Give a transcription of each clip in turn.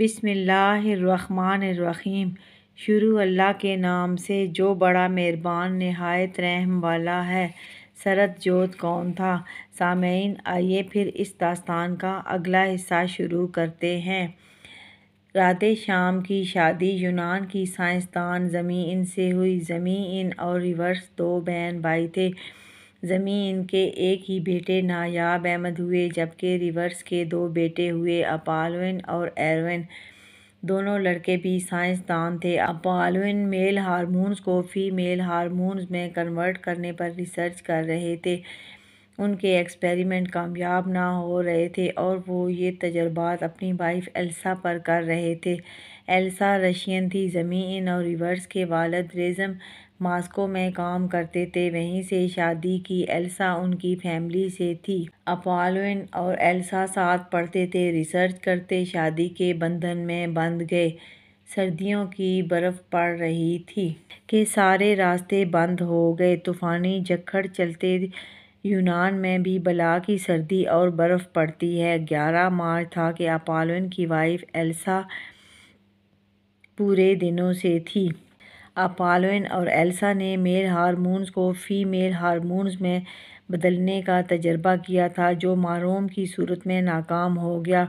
बिसमीम शुरू अल्लाह के नाम से जो बड़ा मेहरबान नहायत रहम वाला है सरत जोत कौन था सामीन आइए फिर इस दास्तान का अगला हिस्सा शुरू करते हैं रात शाम की शादी यूनान की साइंसदान ज़मीन से हुई ज़मीन और रिवर्स दो बहन भाई थे ज़मीन के एक ही बेटे नायाब अहमद हुए जबकि रिवर्स के दो बेटे हुए अपालविन और एरविन दोनों लड़के भी साइंसदान थे अपालविन मेल हारमोनस को फीमेल हारमोनस में कन्वर्ट करने पर रिसर्च कर रहे थे उनके एक्सपेरिमेंट कामयाब ना हो रहे थे और वो ये तजर्बात अपनी वाइफ एल्सा पर कर रहे थे एल्सा रशियन थी ज़मीन और रिवर्स के वालद रेजम मास्को में काम करते थे वहीं से शादी की एल्सा उनकी फैमिली से थी अपोलोन और एल्सा साथ पढ़ते थे रिसर्च करते शादी के बंधन में बंध गए सर्दियों की बर्फ़ पड़ रही थी के सारे रास्ते बंद हो गए तूफ़ानी जखड़ चलते यूनान में भी बला की सर्दी और बर्फ़ पड़ती है ग्यारह मार्च था कि अपालोन की वाइफ एल्सा पूरे दिनों से थी अपालोइन और एल्सा ने मेल हारमोनस को फ़ीमेल हारमोनस में बदलने का तजर्बा किया था जो मारोम की सूरत में नाकाम हो गया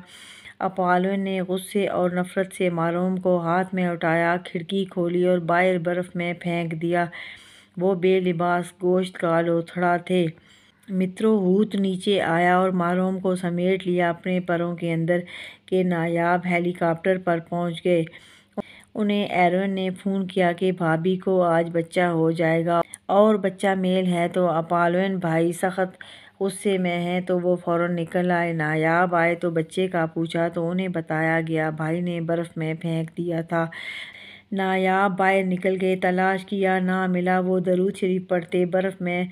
अपालोइन ने गुस्से और नफ़रत से मारोम को हाथ में उठाया खिड़की खोली और बाहर बर्फ़ में फेंक दिया वो बेलिबास गोश्त का लोथड़ा थे मित्रो हूत नीचे आया और मारोम को समेट लिया अपने परों के अंदर के नायाब हेलीकॉप्टर पर पहुंच गए उन्हें एरवन ने फ़ोन किया कि भाभी को आज बच्चा हो जाएगा और बच्चा मेल है तो अपालवन भाई सख्त गुस्से में हैं तो वो फ़ौर निकल आए नायाब आए तो बच्चे का पूछा तो उन्हें बताया गया भाई ने बर्फ़ में फेंक दिया था नायाब बाहर निकल गए तलाश किया ना मिला वो दरूद शरीफ पढ़ते बर्फ़ में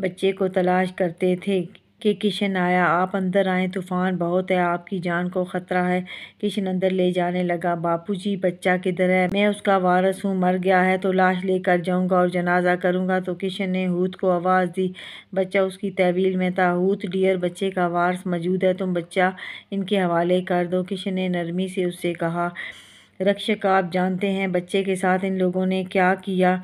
बच्चे को तलाश करते थे कि किशन आया आप अंदर आएँ तूफ़ान बहुत है आपकी जान को ख़तरा है किशन अंदर ले जाने लगा बापूजी बच्चा किधर है मैं उसका वारस हूँ मर गया है तो लाश लेकर जाऊँगा और जनाजा करूँगा तो किशन ने हूत को आवाज़ दी बच्चा उसकी तहवील में था हूत डियर बच्चे का वारस मौजूद है तुम बच्चा इनके हवाले कर दो किशन ने नरमी से उससे कहा रक्षक आप जानते हैं बच्चे के साथ इन लोगों ने क्या किया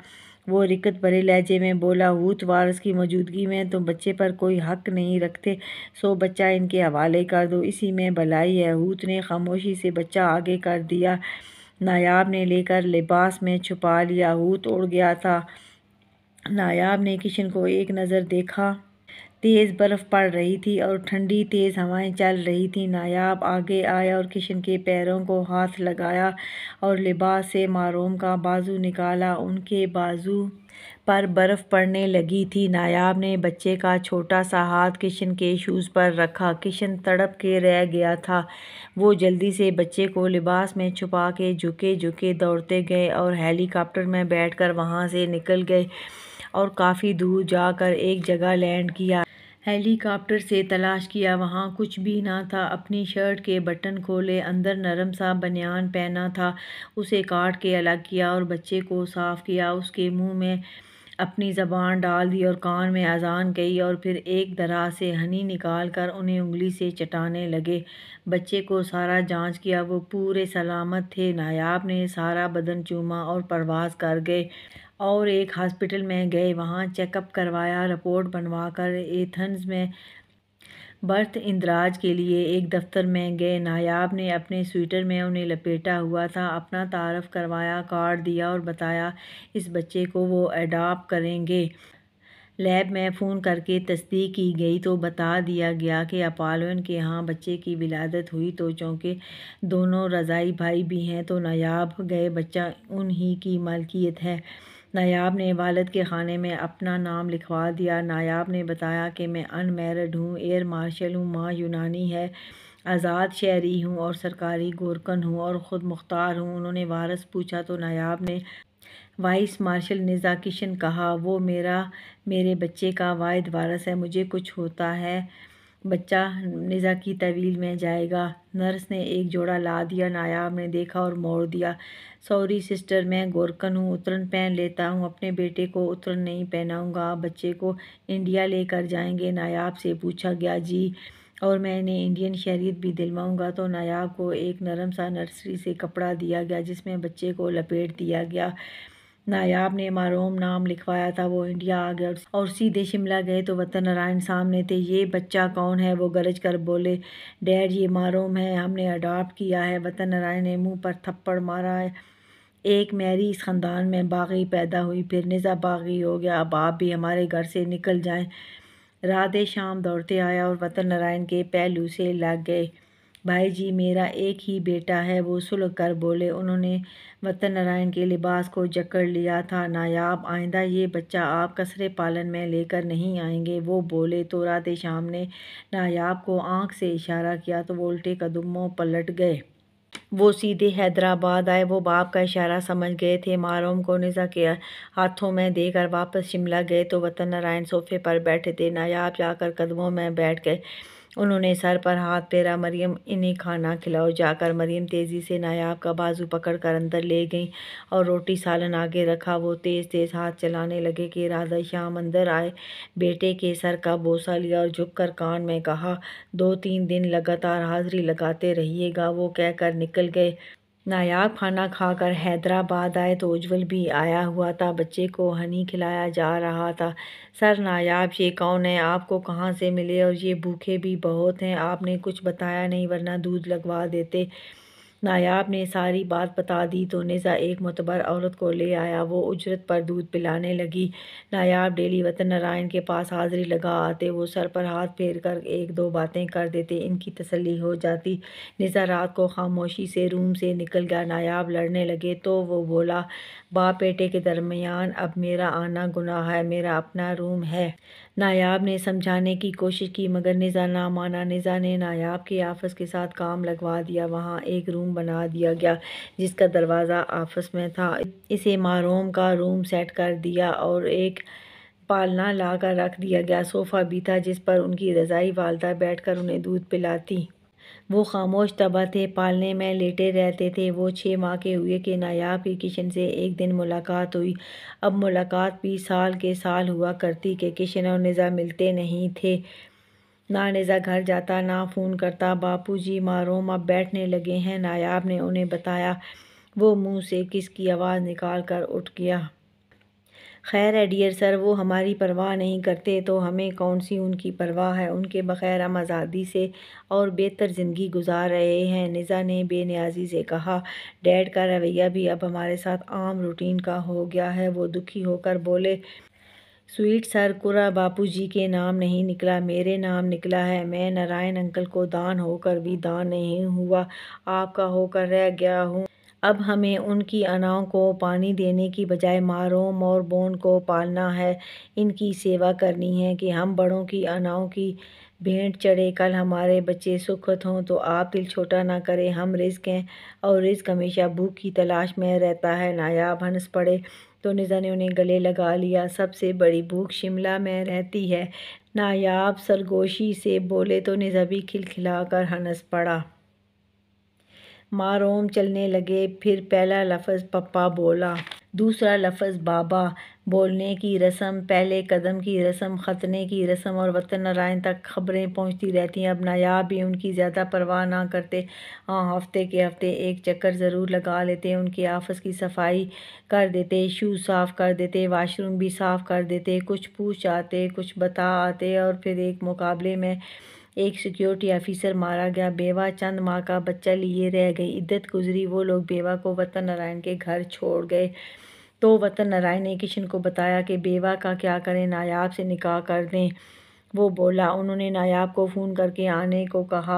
वो रिकत भरे लहजे में बोला हूत वारस की मौजूदगी में तुम तो बच्चे पर कोई हक नहीं रखते सो बच्चा इनके हवाले कर दो इसी में भलाई है हूत ने खामोशी से बच्चा आगे कर दिया नायाब ने लेकर लिबास में छुपा लिया हूत उड़ गया था नायाब ने किशन को एक नज़र देखा तेज़ बर्फ़ पड़ रही थी और ठंडी तेज़ हवाएं चल रही थी नायाब आगे आया और किशन के पैरों को हाथ लगाया और लिबास से मारूम का बाजू निकाला उनके बाजू पर बर्फ़ पड़ने लगी थी नायाब ने बच्चे का छोटा सा हाथ किशन के शूज़ पर रखा किशन तड़प के रह गया था वो जल्दी से बच्चे को लिबास में छुपा के झुके झुके दौड़ते गए और हेलीकॉप्टर में बैठकर वहाँ से निकल गए और काफ़ी दूर जाकर एक जगह लैंड किया हेलीकॉप्टर से तलाश किया वहाँ कुछ भी ना था अपनी शर्ट के बटन खोले अंदर नरम सा बनियान पहना था उसे काट के अलग किया और बच्चे को साफ़ किया उसके मुंह में अपनी ज़बान डाल दी और कान में अजान गई और फिर एक दराज से हनी निकाल कर उन्हें उंगली से चटाने लगे बच्चे को सारा जांच किया वो पूरे सलामत थे नायाब ने सारा बदन चूमा और परवाज़ कर गए और एक हॉस्पिटल में गए वहाँ चेकअप करवाया रिपोर्ट बनवा कर एथन्स में बर्थ इंदराज के लिए एक दफ्तर में गए नायाब ने अपने स्वेटर में उन्हें लपेटा हुआ था अपना तारफ़ करवाया कार्ड दिया और बताया इस बच्चे को वो अडॉप्ट करेंगे लैब में फ़ोन करके तस्दीक की गई तो बता दिया गया कि अपालोन के यहाँ बच्चे की विलादत हुई तो चूँकि दोनों रज़ाई भाई भी हैं तो नायाब गए बच्चा उन की मालकियत है नायाब ने वालद के खाने में अपना नाम लिखवा दिया नायाब ने बताया कि मैं अनमेरिड हूँ एयर मार्शल हूँ माँ यूनानी है आज़ाद शहरी हूँ और सरकारी गोरकन हूँ और ख़ुद मुख्तार हूँ उन्होंने वारस पूछा तो नायाब ने वाइस मार्शल निज़ा किशन कहा वो मेरा मेरे बच्चे का वाद वारस है मुझे कुछ होता है बच्चा निज़ा की तवील में जाएगा नर्स ने एक जोड़ा ला दिया नायाब ने देखा और मोड़ दिया सॉरी सिस्टर मैं गोरकन हूँ उतरन पहन लेता हूँ अपने बेटे को उतरन नहीं पहनाऊँगा आप बच्चे को इंडिया लेकर जाएंगे नायाब से पूछा गया जी और मैं इन्हें इंडियन शहरीत भी दिलवाऊँगा तो नायाब को एक नरम सा नर्सरी से कपड़ा दिया गया जिसमें बच्चे को लपेट दिया गया नायाब ने मारोम नाम लिखवाया था वो इंडिया आ गया और सीधे शिमला गए तो वतन नारायण सामने थे ये बच्चा कौन है वो गरज कर बोले डैड ये मारोम है हमने अडॉप्ट किया है वतन नारायण ने मुंह पर थप्पड़ मारा है एक मेरी इस ख़ानदान में बागी पैदा हुई फिर निज़ा बागी हो गया अब आप भी हमारे घर से निकल जाएँ राधे शाम दौड़ते आया और वतन नारायण के पहलू से लग गए भाई जी मेरा एक ही बेटा है वो सुलग कर बोले उन्होंने वतन नारायण के लिबास को जकड़ लिया था नायाब आइंदा ये बच्चा आप कसरे पालन में लेकर नहीं आएंगे वो बोले तो रात शाम ने नायाब को आंख से इशारा किया तो वो उल्टे कदमों पलट गए वो सीधे हैदराबाद आए वो बाप का इशारा समझ गए थे मारोम को निज़ा के हाथों में देकर वापस शिमला गए तो वतन नारायण सोफे पर बैठे थे नायाब जाकर कदमों में बैठ गए उन्होंने सर पर हाथ फेरा मरियम इन्हें खाना खिलाओ जाकर मरियम तेज़ी से नायाब का बाजू पकड़ कर अंदर ले गई और रोटी सालन आगे रखा वो तेज़ तेज़ हाथ चलाने लगे कि राधा श्याम अंदर आए बेटे के सर का बोसा लिया और झुक कर कान में कहा दो तीन दिन लगातार हाजिरी लगाते रहिएगा वो कहकर निकल गए नायाब खाना खाकर हैदराबाद आए तो उज्जवल भी आया हुआ था बच्चे को हनी खिलाया जा रहा था सर नायाब ये कौन है आपको कहाँ से मिले और ये भूखे भी बहुत हैं आपने कुछ बताया नहीं वरना दूध लगवा देते नायाब ने सारी बात बता दी तो निज़ा एक मतबर औरत को ले आया वो उजरत पर दूध पिलाने लगी नायाब डेली वतन नारायण के पास हाज़िरी लगा आते वो सर पर हाथ फेर कर एक दो बातें कर देते इनकी तसल्ली हो जाती निज़ा रात को खामोशी से रूम से निकल गया नायाब लड़ने लगे तो वो बोला बाप बेटे के दरमियान अब मेरा आना गुनाह है मेरा अपना रूम है नायाब ने समझाने की कोशिश की मगर निज़ा ना माना निज़ा ने नायाब के आफस के साथ काम लगवा दिया वहाँ एक रूम बना दिया गया जिसका दरवाज़ा आफस में था इसे मारूम का रूम सेट कर दिया और एक पालना लाकर रख दिया गया सोफ़ा भी था जिस पर उनकी रज़ाई वालदा बैठ कर उन्हें दूध पिलाती वो खामोश तबा थे पालने में लेटे रहते थे वो छः माह के हुए कि नायाब की किशन से एक दिन मुलाकात हुई अब मुलाकात भी साल के साल हुआ करती कि किशन और निज़ा मिलते नहीं थे ना निज़ा घर जाता ना फ़ोन करता बापूजी मारोम अब बैठने लगे हैं नायाब ने उन्हें बताया वो मुंह से किसकी आवाज़ निकाल कर उठ गया खैर है डियर सर वो हमारी परवाह नहीं करते तो हमें कौन सी उनकी परवाह है उनके बग़ैर हम आज़ादी से और बेहतर ज़िंदगी गुजार रहे हैं निज़ा ने बेनियाजी से कहा डैड का रवैया भी अब हमारे साथ आम रूटीन का हो गया है वो दुखी होकर बोले स्वीट सर कुरा बापू जी के नाम नहीं निकला मेरे नाम निकला है मैं नारायण अंकल को दान होकर भी दान नहीं हुआ आपका होकर रह गया हूँ अब हमें उनकी अनाओं को पानी देने की बजाय मारों और बोन को पालना है इनकी सेवा करनी है कि हम बड़ों की अनाओं की भेंट चढ़े कल हमारे बच्चे सुखत हों तो आप दिल छोटा ना करें हम रिस्क हैं और रिस्क हमेशा भूख की तलाश में रहता है नायाब हंस पड़े तो निज़ा ने उन्हें गले लगा लिया सबसे बड़ी भूख शिमला में रहती है नायाब सरगोशी से बोले तो निज़ा भी खिलखिला कर हंस पड़ा रोम चलने लगे फिर पहला लफ्ज़ पप्पा बोला दूसरा लफ्ज़ बाबा बोलने की रस्म पहले कदम की रस्म ख़तने की रस्म और वतन नारायण तक खबरें पहुंचती रहती हैं अब नायाब भी उनकी ज़्यादा परवाह ना करते हाँ हफ्ते के हफ्ते एक चक्कर ज़रूर लगा लेते उनके आफस की सफाई कर देते शूज़ साफ़ कर देते वाशरूम भी साफ़ कर देते कुछ पूछ आते कुछ बता आते और फिर एक मुकाबले में एक सिक्योरिटी ऑफिसर मारा गया बेवा चंद माँ का बच्चा लिए रह गई इद्दत गुजरी वो लोग बेवा को वतन नारायण के घर छोड़ गए तो वतन नारायण ने किशन को बताया कि बेवा का क्या करें नायाब से निकाह कर दें वो बोला उन्होंने नायाब को फ़ोन करके आने को कहा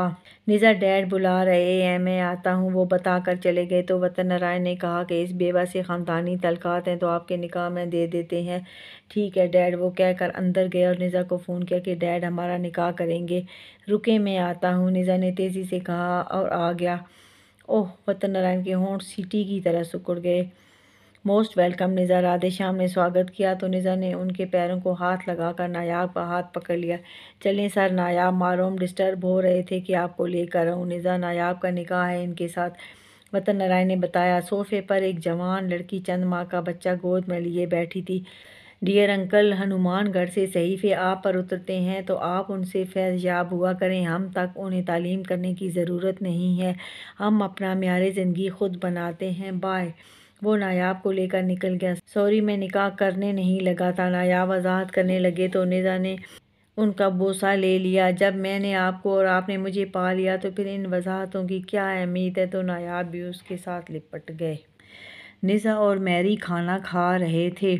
निज़ा डैड बुला रहे हैं मैं आता हूँ वो बता कर चले गए तो वतन नारायण ने कहा कि इस बेवा से ख़ानदानी तलकात हैं तो आपके निकाह में दे देते हैं ठीक है डैड वो कह कर अंदर गए और निज़ा को फ़ोन किया कि डैड हमारा निकाह करेंगे रुके मैं आता हूँ निज़ा ने तेज़ी से कहा और आ गया ओह वतन नारायण के होंठ सीटी की तरह सुकुड़ गए मोस्ट वेलकम निज़ा राधे श्याम ने स्वागत किया तो निज़ा ने उनके पैरों को हाथ लगाकर नायाब का हाथ पकड़ लिया चलें सर नायाब मारोम डिस्टर्ब हो रहे थे कि आपको लेकर आऊँ निज़ा नायाब का निकाह है इनके साथ वतन नारायण ने बताया सोफे पर एक जवान लड़की चंद माँ का बच्चा गोद में लिए बैठी थी डियर अंकल हनुमानगढ़ से सहीफे आप पर उतरते हैं तो आप उनसे फैजयाब हुआ करें हम तक उन्हें तालीम करने की ज़रूरत नहीं है हम अपना म्यारे ज़िंदगी ख़ुद बनाते हैं बाय वो नायाब को लेकर निकल गया सॉरी मैं निकाह करने नहीं लगा था नायाब आज़ाद करने लगे तो निज़ा ने उनका बोसा ले लिया जब मैंने आपको और आपने मुझे पा लिया तो फिर इन वजाहतों की क्या अहमियत है तो नायाब भी उसके साथ लिपट गए निज़ा और मैरी खाना खा रहे थे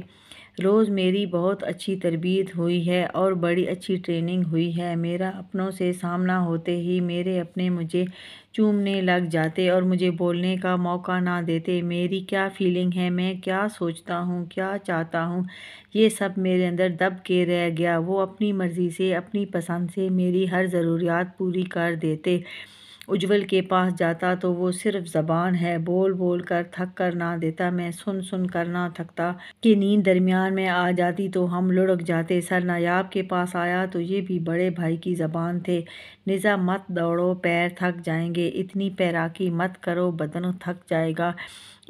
रोज़ मेरी बहुत अच्छी तरबियत हुई है और बड़ी अच्छी ट्रेनिंग हुई है मेरा अपनों से सामना होते ही मेरे अपने मुझे चूमने लग जाते और मुझे बोलने का मौका ना देते मेरी क्या फीलिंग है मैं क्या सोचता हूँ क्या चाहता हूँ ये सब मेरे अंदर दब के रह गया वो अपनी मर्ज़ी से अपनी पसंद से मेरी हर ज़रूरियात पूरी कर देते उज्जवल के पास जाता तो वो सिर्फ जबान है बोल बोल कर थक कर ना देता मैं सुन सुन कर ना थकता कि नींद दरमियान में आ जाती तो हम लुढ़क जाते सर नायाब के पास आया तो ये भी बड़े भाई की जबान थे निज़ा मत दौड़ो पैर थक जाएंगे इतनी पैराकी मत करो बदन थक जाएगा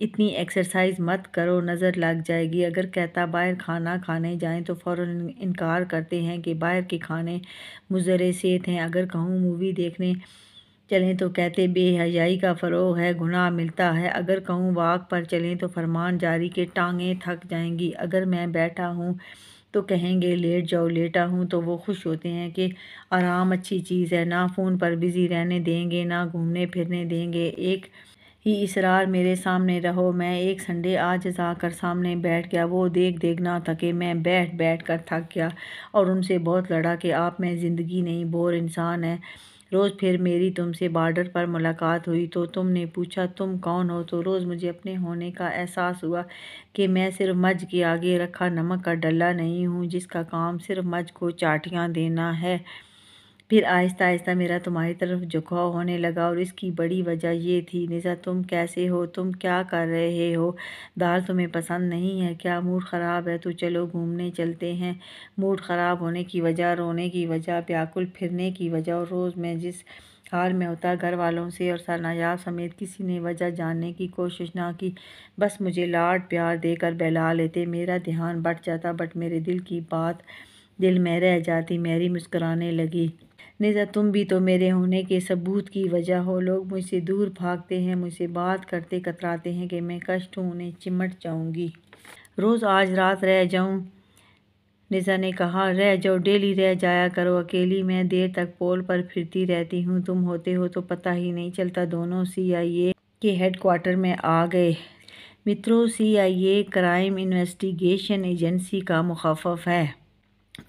इतनी एक्सरसाइज मत करो नज़र लग जाएगी अगर कहता बाहर खाना खाने जाएं तो फ़ौर इनकार करते हैं कि बाहर के खाने मुजरे सेहत हैं अगर कहूँ मूवी देखने चलें तो कहते बेहयाई का फ़रोग है गुनाह मिलता है अगर कहूँ वाक पर चलें तो फरमान जारी के टांगें थक जाएंगी अगर मैं बैठा हूँ तो कहेंगे लेट जाओ लेटा हूँ तो वो खुश होते हैं कि आराम अच्छी चीज़ है ना फ़ोन पर बिज़ी रहने देंगे ना घूमने फिरने देंगे एक ही इसरार मेरे सामने रहो मैं एक संडे आज जाकर सामने बैठ गया वो देख देख ना थके मैं बैठ बैठ कर थक गया और उनसे बहुत लड़ा कि आप मैं ज़िंदगी नहीं बोर इंसान है रोज़ फिर मेरी तुमसे बॉर्डर पर मुलाकात हुई तो तुमने पूछा तुम कौन हो तो रोज़ मुझे अपने होने का एहसास हुआ कि मैं सिर्फ मज के आगे रखा नमक का डल्ला नहीं हूँ जिसका काम सिर्फ मज को चाटियाँ देना है फिर आहिस्ता आहिस्ता मेरा तुम्हारी तरफ झुकाव होने लगा और इसकी बड़ी वजह ये थी निज़ा तुम कैसे हो तुम क्या कर रहे हो दाल तुम्हें पसंद नहीं है क्या मूड ख़राब है तो चलो घूमने चलते हैं मूड ख़राब होने की वजह रोने की वजह व्याकुल फिरने की वजह और रोज़ मैं जिस हाल में होता घर वालों से और सरनायाब समेत किसी ने वजह जानने की कोशिश ना की बस मुझे लाड प्यार देकर बहला लेते मेरा ध्यान बट जाता बट मेरे दिल की बात दिल में रह जाती मेरी मुस्कराने लगी निज़ा तुम भी तो मेरे होने के सबूत की वजह हो लोग मुझसे दूर भागते हैं मुझसे बात करते कतराते हैं कि मैं कष्ट हूँ उन्हें चिमट जाऊँगी रोज़ आज रात रह जाऊँ निज़ा ने कहा रह जाओ डेली रह जाया करो अकेली मैं देर तक पोल पर फिरती रहती हूँ तुम होते हो तो पता ही नहीं चलता दोनों सीआईए के हेड क्वार्टर में आ गए मित्रों सीआईए क्राइम इन्वेस्टिगेशन एजेंसी का मुखाफ है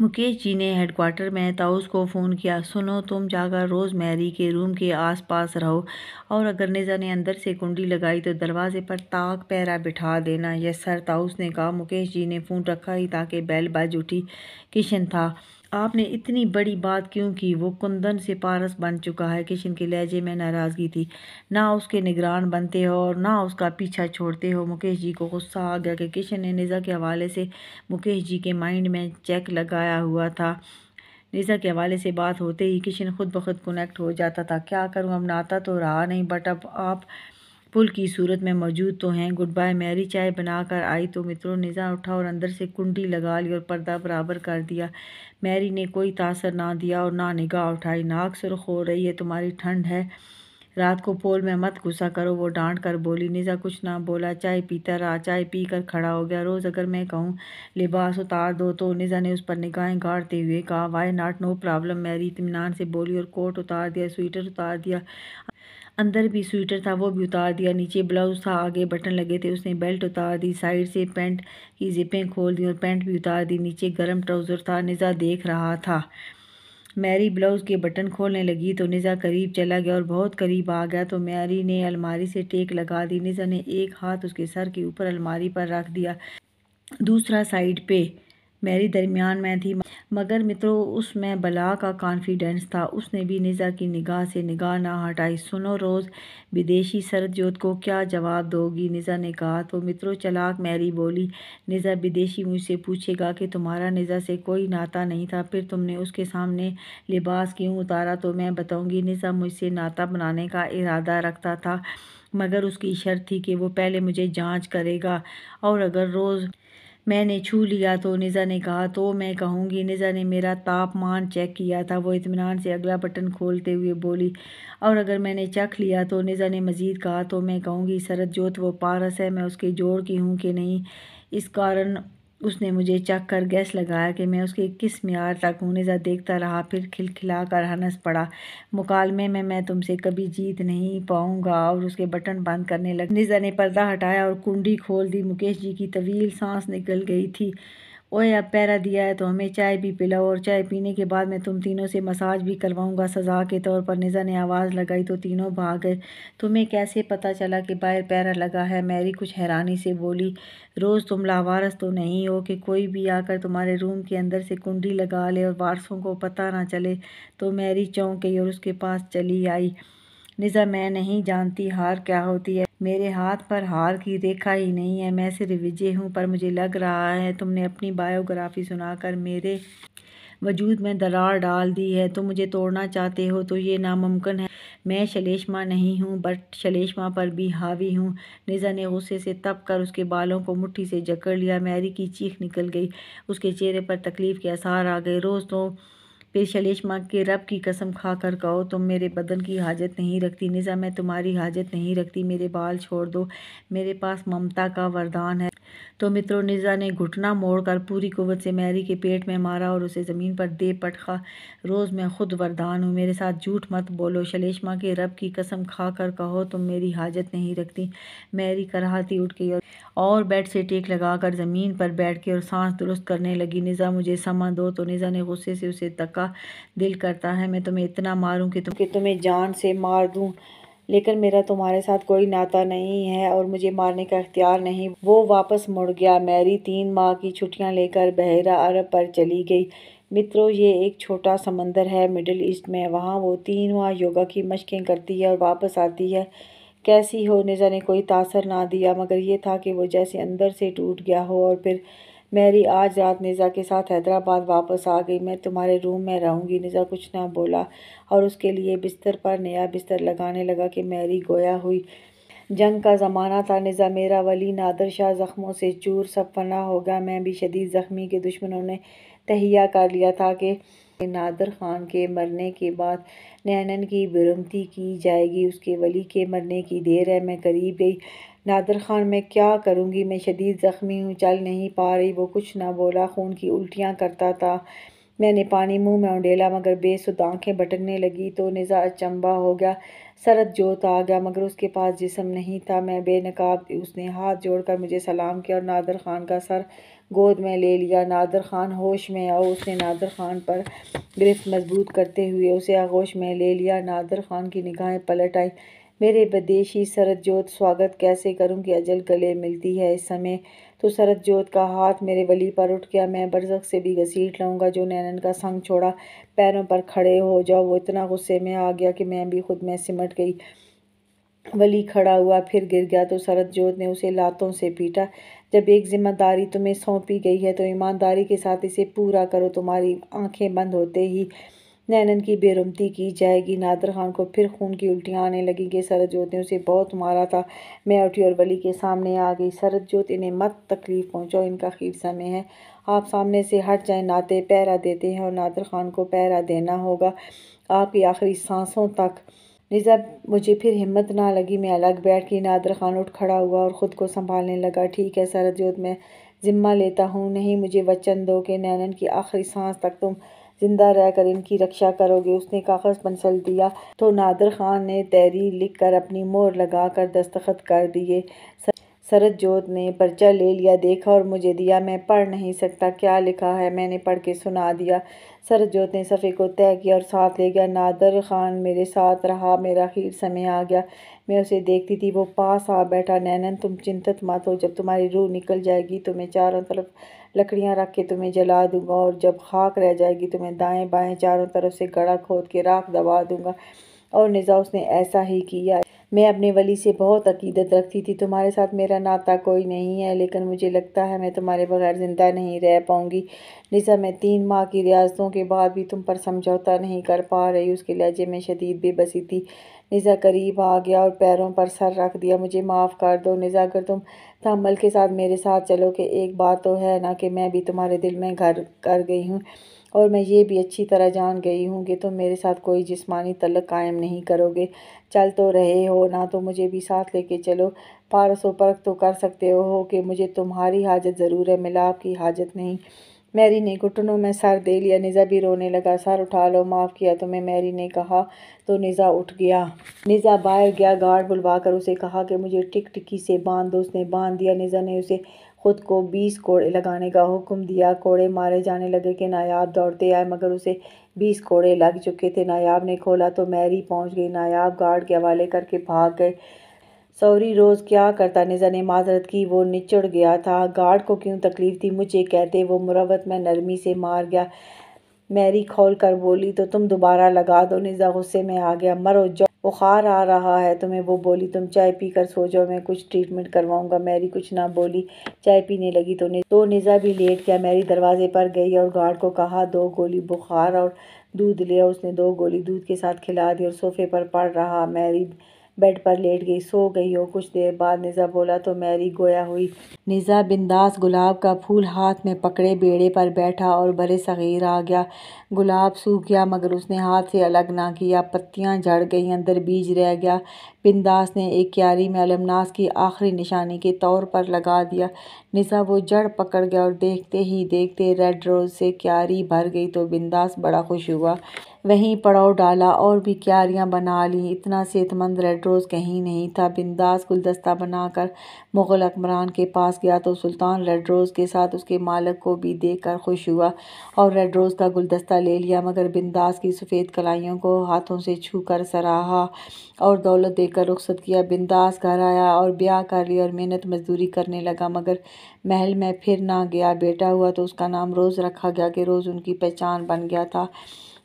मुकेश जी ने हेडक्वार्टर में ताउस को फ़ोन किया सुनो तुम जाकर रोज़ मैरी के रूम के आसपास रहो और अगर निज़ा ने अंदर से कुंडी लगाई तो दरवाजे पर ताक पैरा बिठा देना यह सर ताउस ने कहा मुकेश जी ने फ़ोन रखा ही ताकि बैल बाज उठी किशन था आपने इतनी बड़ी बात क्यों की वो कुंदन से पारस बन चुका है किशन के लहजे में नाराज़गी थी ना उसके निगरान बनते हो और ना उसका पीछा छोड़ते हो मुकेश जी को गुस्सा आ गया कि किशन ने निज़ा के हवाले से मुकेश जी के माइंड में चेक लगाया हुआ था निज़ा के हवाले से बात होते ही किशन खुद ब खुद कनेक्ट हो जाता था क्या करूँ अब नाता तो रहा नहीं बट अब आप पुल की सूरत में मौजूद तो हैं गुड बाय मैरी चाय बनाकर आई तो मित्रों निज़ा उठा और अंदर से कुंडी लगा ली और पर्दा बराबर कर दिया मैरी ने कोई तासर ना दिया और ना निगाह उठाई नाक सुरख हो रही है तुम्हारी ठंड है रात को पोल में मत गुस्सा करो वो डांट कर बोली निज़ा कुछ ना बोला चाय पीता रहा चाय पी कर खड़ा हो गया रोज़ अगर मैं कहूँ लिबास उतार दो तो निज़ा ने उस पर निगाहें गाड़ते हुए कहा why not no problem Mary इतमान से बोली और कोट उतार दिया स्वेटर उतार दिया अंदर भी स्वेटर था वो भी उतार दिया नीचे ब्लाउज था आगे बटन लगे थे उसने बेल्ट उतार दी साइड से पैंट की जिपें खोल दी और पैंट भी उतार दी नीचे गर्म ट्राउज़र था निज़ा देख रहा था मैरी ब्लाउज़ के बटन खोलने लगी तो निज़ा करीब चला गया और बहुत करीब आ गया तो मैरी ने अलमारी से टेक लगा दी निज़ा ने एक हाथ उसके सर के ऊपर अलमारी पर रख दिया दूसरा साइड पे मेरी दरमियान में थी मगर मित्रों उसमें बला का कॉन्फिडेंस था उसने भी निज़ा की निगाह से निगाह ना हटाई सुनो रोज़ विदेशी जोत को क्या जवाब दोगी निज़ा ने कहा तो मित्रों चलाक मैरी बोली निज़ा विदेशी मुझसे पूछेगा कि तुम्हारा निज़ा से कोई नाता नहीं था फिर तुमने उसके सामने लिबास क्यों उतारा तो मैं बताऊँगी निज़ा मुझसे नाता बनाने का इरादा रखता था मगर उसकी शर्त थी कि वो पहले मुझे जाँच करेगा और अगर रोज़ मैंने छू लिया तो निज़ा ने कहा तो मैं कहूँगी निज़ा ने मेरा तापमान चेक किया था वो इतमान से अगला बटन खोलते हुए बोली और अगर मैंने चख लिया तो निज़ा ने मज़ीद कहा तो मैं कहूँगी सरद जोत वो पारस है मैं उसके जोड़ की हूँ कि नहीं इस कारण उसने मुझे चक कर गैस लगाया कि मैं उसके किस मीर तक हूँ निज़ा देखता रहा फिर खिलखिला कर हनस पड़ा मुकालमे में मैं तुमसे कभी जीत नहीं पाऊंगा और उसके बटन बंद करने लगा निज़ा ने पर्दा हटाया और कुंडी खोल दी मुकेश जी की तवील सांस निकल गई थी ओए अब पैरा दिया है तो हमें चाय भी पिलाओ और चाय पीने के बाद मैं तुम तीनों से मसाज भी करवाऊंगा सजा के तौर पर निज़ा ने आवाज़ लगाई तो तीनों भाग गए तुम्हें कैसे पता चला कि बाहर पैरा लगा है मैरी कुछ हैरानी से बोली रोज़ तुम लावारस तो नहीं हो कि कोई भी आकर तुम्हारे रूम के अंदर से कुंडी लगा ले और वारसों को पता ना चले तो मैरी चौंक गई और उसके पास चली आई निज़ा मैं नहीं जानती हार क्या होती है मेरे हाथ पर हार की रेखा ही नहीं है मैं सिर्फ विजय हूँ पर मुझे लग रहा है तुमने अपनी बायोग्राफी सुनाकर मेरे वजूद में दरार डाल दी है तुम मुझे तोड़ना चाहते हो तो ये नामुमकिन है मैं शलेशमा नहीं हूँ बट शलेशमा पर भी हावी हूँ निज़ा ने गुस्से से तप कर उसके बालों को मुट्ठी से जकड़ लिया मैरी की चीख निकल गई उसके चेहरे पर तकलीफ़ के आसार आ गए रोज़ तो फिर शलेशमा के रब की कसम खा कर कहो तुम मेरे बदन की हाजत नहीं रखती निज़ा मैं तुम्हारी हाजत नहीं रखती मेरे बाल छोड़ दो मेरे पास ममता का वरदान है तो मित्रों निज़ा ने घुटना मोड़कर पूरी कुवत से मैरी के पेट में मारा और उसे ज़मीन पर दे पटखा रोज़ मैं खुद वरदान हूँ मेरे साथ झूठ मत बोलो शलेशमा के रब की कसम खा कर कहो तुम मेरी हाजत नहीं रखती मैरी कराहती उठ गई और बेड से टेक लगाकर ज़मीन पर बैठ के और सांस दुरुस्त करने लगी निज़ा मुझे समा दो तो निज़ा ने गुस्से से उसे तका दिल करता है मैं तुम्हें इतना मारूँ कि तुम कि तुम्हें जान से मार दूँ लेकिन मेरा तुम्हारे साथ कोई नाता नहीं है और मुझे मारने का इख्तियार नहीं वो वापस मुड़ गया मैरी तीन माह की छुट्टियां लेकर बहरा अरब पर चली गई मित्रों ये एक छोटा समंदर है मिडिल ईस्ट में वहाँ वो तीन माह योगा की मशक़ें करती है और वापस आती है कैसी हो निज़ा ने कोई तासर ना दिया मगर ये था कि वो जैसे अंदर से टूट गया हो और फिर मैरी आज रात निज़ा के साथ हैदराबाद वापस आ गई मैं तुम्हारे रूम में रहूँगी निज़ा कुछ ना बोला और उसके लिए बिस्तर पर नया बिस्तर लगाने लगा कि मैरी गोया हुई जंग का ज़माना था निज़ा मेरा वली नादर शाह ज़ख्मों से चूर सब फना होगा मैं भी शदीद ज़ख्मी के दुश्मनों ने तहिया कर लिया था कि नादर खान के मरने के बाद नैनन की बरमती की जाएगी उसके वली के मरने की देर है मैं करीब गई नादर खान मैं क्या करूँगी मैं शदीद ज़ख्मी हूँ चल नहीं पा रही वो कुछ ना बोला खून की उल्टियाँ करता था मैंने पानी मुंह में उंडेला मगर बेसुद आँखें भटकने लगी तो निज़ा अचंबा हो गया सरद जोत आ गया मगर उसके पास जिसम नहीं था मैं बेनकाब उसने हाथ जोड़कर मुझे सलाम किया और नादर खान का सर गोद में ले लिया नादर खान होश में आओ उसने नादर खान पर गिरफ्त मजबूत करते हुए उसे आगोश में ले लिया नादर खान की निगाहें पलट आई मेरे बदेशी सरद जोत स्वागत कैसे करूं कि अजल गले मिलती है इस समय तो सरद जोत का हाथ मेरे वली पर उठ गया मैं बरसक से भी घसीट लूँगा जो नैनन का संग छोड़ा पैरों पर खड़े हो जाओ वो इतना गुस्से में आ गया कि मैं भी खुद में सिमट गई वली खड़ा हुआ फिर गिर गया तो सरद जोत ने उसे लातों से पीटा जब एक जिम्मेदारी तुम्हें सौंपी गई है तो ईमानदारी के साथ इसे पूरा करो तुम्हारी आँखें बंद होते ही नैनन की बेरुमती की जाएगी नादर खान को फिर खून की उल्टियाँ आने लगी कि जोत ने उसे बहुत मारा था मैं उठी और वली के सामने आ गई सरद जोत इन्हें मत तकलीफ़ पहुँचाओ इनका खीर समय है आप सामने से हट जाए नाते पैरा देते हैं और नादर खान को पैरा देना होगा आपकी आखिरी सांसों तक निज़ा मुझे फिर हिम्मत ना लगी मैं अलग बैठ गई नादर खान उठ खड़ा हुआ और ख़ुद को संभालने लगा ठीक है सरद जोत मैं ज़िम्मा लेता हूँ नहीं मुझे वचन दो कि नैनन की आखिरी सांस तक तुम जिंदा रहकर इनकी रक्षा करोगे उसने कागज़ पंसल दिया तो नादर खान ने तहरीर लिख कर अपनी मोर लगा कर दस्तखत कर दिए सरद जोत ने पर्चा ले लिया देखा और मुझे दिया मैं पढ़ नहीं सकता क्या लिखा है मैंने पढ़ के सुना दिया सरद जोत ने सफ़े को तय किया और साथ ले गया नादर खान मेरे साथ रहा मेरा खीर समय आ गया मैं उसे देखती थी वो पास आ बैठा नैनन तुम चिंतित मत हो जब तुम्हारी रूह निकल जाएगी तो मैं चारों तरफ लकड़ियाँ रख के तुम्हें जला दूंगा और जब खाक रह जाएगी तो मैं दाएँ बाएँ चारों तरफ से गड़ा खोद के राख दबा दूंगा और निज़ा उसने ऐसा ही किया मैं अपने वली से बहुत अकीदत रखती थी तुम्हारे साथ मेरा नाता कोई नहीं है लेकिन मुझे लगता है मैं तुम्हारे बगैर ज़िंदा नहीं रह पाऊँगी निज़ा मैं तीन माह की रियासतों के बाद भी तुम पर समझौता नहीं कर पा रही उसके लहजे में शदीद बेबसी थी निज़ा करीब आ गया और पैरों पर सर रख दिया मुझे माफ़ कर दो निज़ा अगर तुम तमल के साथ मेरे साथ चलो कि एक बात तो है ना कि मैं भी तुम्हारे दिल में घर कर गई हूँ और मैं ये भी अच्छी तरह जान गई हूँ कि तुम मेरे साथ कोई जिस्मानी तलक कायम नहीं करोगे चल तो रहे हो ना तो मुझे भी साथ लेके चलो पारस परख तो कर सकते हो कि मुझे तुम्हारी हाजत ज़रूर है मिलाप की हाजत नहीं मैरी ने घुटनों में सर दे लिया निज़ा भी रोने लगा सर उठा लो माफ़ किया तुम्हें मैरी ने कहा तो निज़ा उठ गया निज़ा बाहर गया गार्ड बुलवा कर उसे कहा कि मुझे टिक टिकी से बांध दो उसने बांध दिया निज़ा ने उसे खुद को बीस कोड़े लगाने का हुक्म दिया कोड़े मारे जाने लगे कि नायाब दौड़ते आए मगर उसे बीस कोड़े लग चुके थे नायाब ने खोला तो मैरी पहुँच गई नायाब गार्ड के हवाले करके भाग गए सौरी रोज़ क्या करता निज़ा ने माजरत की वो निचुड़ गया था गार्ड को क्यों तकलीफ़ थी मुझे कहते वो मुरवत में नरमी से मार गया मैरी खोल कर बोली तो तुम दोबारा लगा दो निज़ा गुस्से में आ गया मरो जो बुखार आ रहा है तुम्हें वो बोली तुम चाय पी कर सो जाओ मैं कुछ ट्रीटमेंट करवाऊंगा मैरी कुछ ना बोली चाय पीने लगी तो नि तो निज़ा भी लेट गया मैरी दरवाजे पर गई और गार्ड को कहा दो गोली बुखार और दूध लिया उसने दो गोली दूध के साथ खिला दी और सोफे पर पड़ रहा मैरी बेड पर लेट गई सो गई और कुछ देर बाद निज़ा बोला तो मैरी गोया हुई निज़ा बिंदास गुलाब का फूल हाथ में पकड़े बेड़े पर बैठा और बड़े सग़ीर आ गया गुलाब सूख गया मगर उसने हाथ से अलग ना किया पत्तियाँ झड़ गई अंदर बीज रह गया बिंदास ने एक क्यारी में अलमनास की आखिरी निशानी के तौर पर लगा दिया निज़ा वो जड़ पकड़ गया और देखते ही देखते रेड रोज़ से क्यारी भर गई तो बिंदास बड़ा खुश हुआ वहीं पड़ाव डाला और भी क्यारियाँ बना लीं इतना सेहतमंद रेड रोज़ कहीं नहीं था बिंदास गुलदस्ता बनाकर मुग़ल अकमरान के पास गया तो सुल्तान रेड रोज़ के साथ उसके मालक को भी देख कर खुश हुआ और रेड रोज़ का गुलदस्ता ले लिया मगर बिंदास की सफ़ेद कलाइयों को हाथों से छू कर सराहा और दौलत देकर रुख्सत किया बिंदास घर आया और ब्याह कर लिया और मेहनत मजदूरी करने लगा मगर महल में फिर ना गया बेटा हुआ तो उसका नाम रोज़ रखा गया कि रोज़ उनकी पहचान बन गया था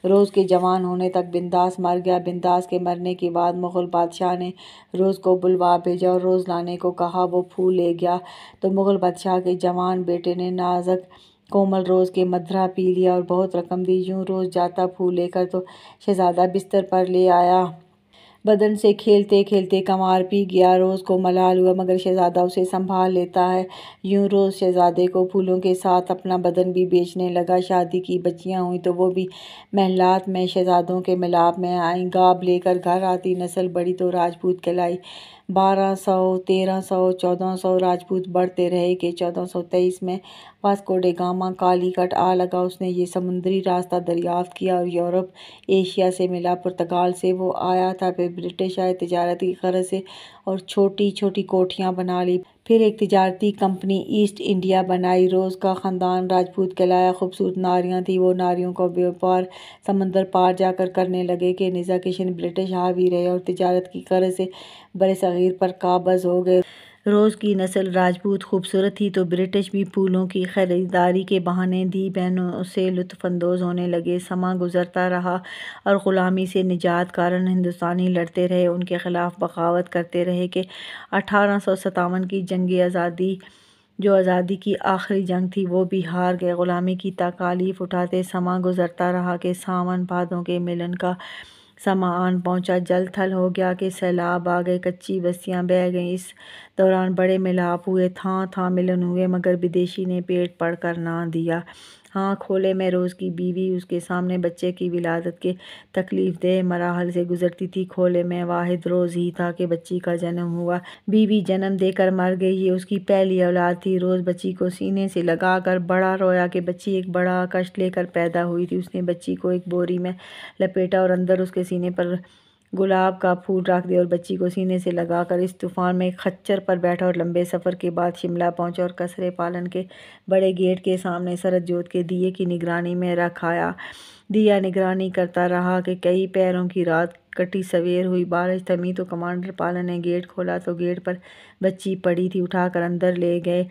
रोज़ के जवान होने तक बिंदास मर गया बिंदास के मरने के बाद मुग़ल बादशाह ने रोज़ को बुलवा भेजा और रोज़ लाने को कहा वो फूल ले गया तो मुग़ल बादशाह के जवान बेटे ने नाजक कोमल रोज़ के मदरा पी लिया और बहुत रकम दी यूं रोज़ जाता फूल लेकर तो शहज़ादा बिस्तर पर ले आया बदन से खेलते खेलते कमार पी गया रोज़ को मलाल हुआ मगर शहज़ादा उसे संभाल लेता है यूं रोज़ शहज़ादे को फूलों के साथ अपना बदन भी बेचने लगा शादी की बच्चियाँ हुई तो वो भी महलात में शहज़ादों के मिलाप में आई गाब लेकर घर आती नस्ल बड़ी तो राजपूत कहलाई बारह सौ तेरह सौ चौदह सौ राजपूत बढ़ते रहे कि चौदह सौ तेईस में वास्को डे गामा कालीकट आ लगा उसने ये समुद्री रास्ता दरियाफ्त किया और यूरोप एशिया से मिला पुर्तगाल से वो आया था फिर ब्रिटिश आए तजारत की गरज से और छोटी छोटी कोठियाँ बना ली फिर एक तजारती कंपनी ईस्ट इंडिया बनाई रोज़ का ख़ानदान राजपूत कहलाया खूबसूरत नारियाँ थीं वो नारियों का व्यापार समंदर पार जाकर करने लगे कि निज़ा किशन ब्रिटिश हावी रहे और तजारत की कर्ज़ से बरसीग़ीर पर काबज़ हो गए रोज़ की नस्ल राजपूत खूबसूरत थी तो ब्रिटिश भी फूलों की ख़रीदारी के बहाने दी बहनों से लुत्फानंदोज़ होने लगे समा गुजरता रहा और ग़ुलामी से निजात कारण हिंदुस्तानी लड़ते रहे उनके ख़िलाफ़ बगावत करते रहे कि अठारह सौ सतावन की जंग आज़ादी जो आज़ादी की आखिरी जंग थी वो भी हार गए ग़ुलामी की तकालीफ उठाते समा गुजरता रहा कि सावन भादों के मिलन का सामान पहुंचा जल थल हो गया कि सैलाब आ गए कच्ची बस्तियां बह गईं इस दौरान बड़े मिलाप हुए थां था मिलन हुए मगर विदेशी ने पेट पढ़ कर ना दिया हाँ खोले रोज़ की बीवी उसके सामने बच्चे की विलादत के तकलीफ दे मराहल से गुजरती थी खोले में वाहिद रोज़ ही था कि बच्ची का जन्म हुआ बीवी जन्म देकर मर गई ये उसकी पहली औलाद थी रोज़ बच्ची को सीने से लगा कर बड़ा रोया कि बच्ची एक बड़ा कष्ट लेकर पैदा हुई थी उसने बच्ची को एक बोरी में लपेटा और अंदर उसके सीने पर गुलाब का फूल रख दिया और बच्ची को सीने से लगाकर इस तूफ़ान में खच्चर पर बैठा और लंबे सफ़र के बाद शिमला पहुंचा और कसरे पालन के बड़े गेट के सामने सरद जोत के दिए की निगरानी में रखाया दिया निगरानी करता रहा कि कई पैरों की रात कटी सवेर हुई बारिश थमी तो कमांडर पालन ने गेट खोला तो गेट पर बच्ची पड़ी थी उठाकर अंदर ले गए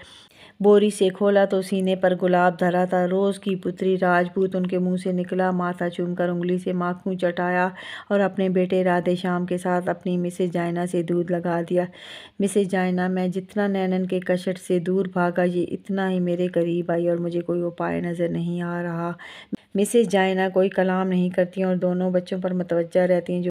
बोरी से खोला तो सीने पर गुलाब धरा था रोज़ की पुत्री राजपूत उनके मुंह से निकला माथा चूमकर उंगली से माखू चटाया और अपने बेटे राधे श्याम के साथ अपनी मिसेज जायना से दूध लगा दिया मिसेज जायना मैं जितना नैनन के कशट से दूर भागा ये इतना ही मेरे करीब आई और मुझे कोई उपाय नज़र नहीं आ रहा मिसेज जायना कोई कलाम नहीं करती और दोनों बच्चों पर मतवजा रहती हैं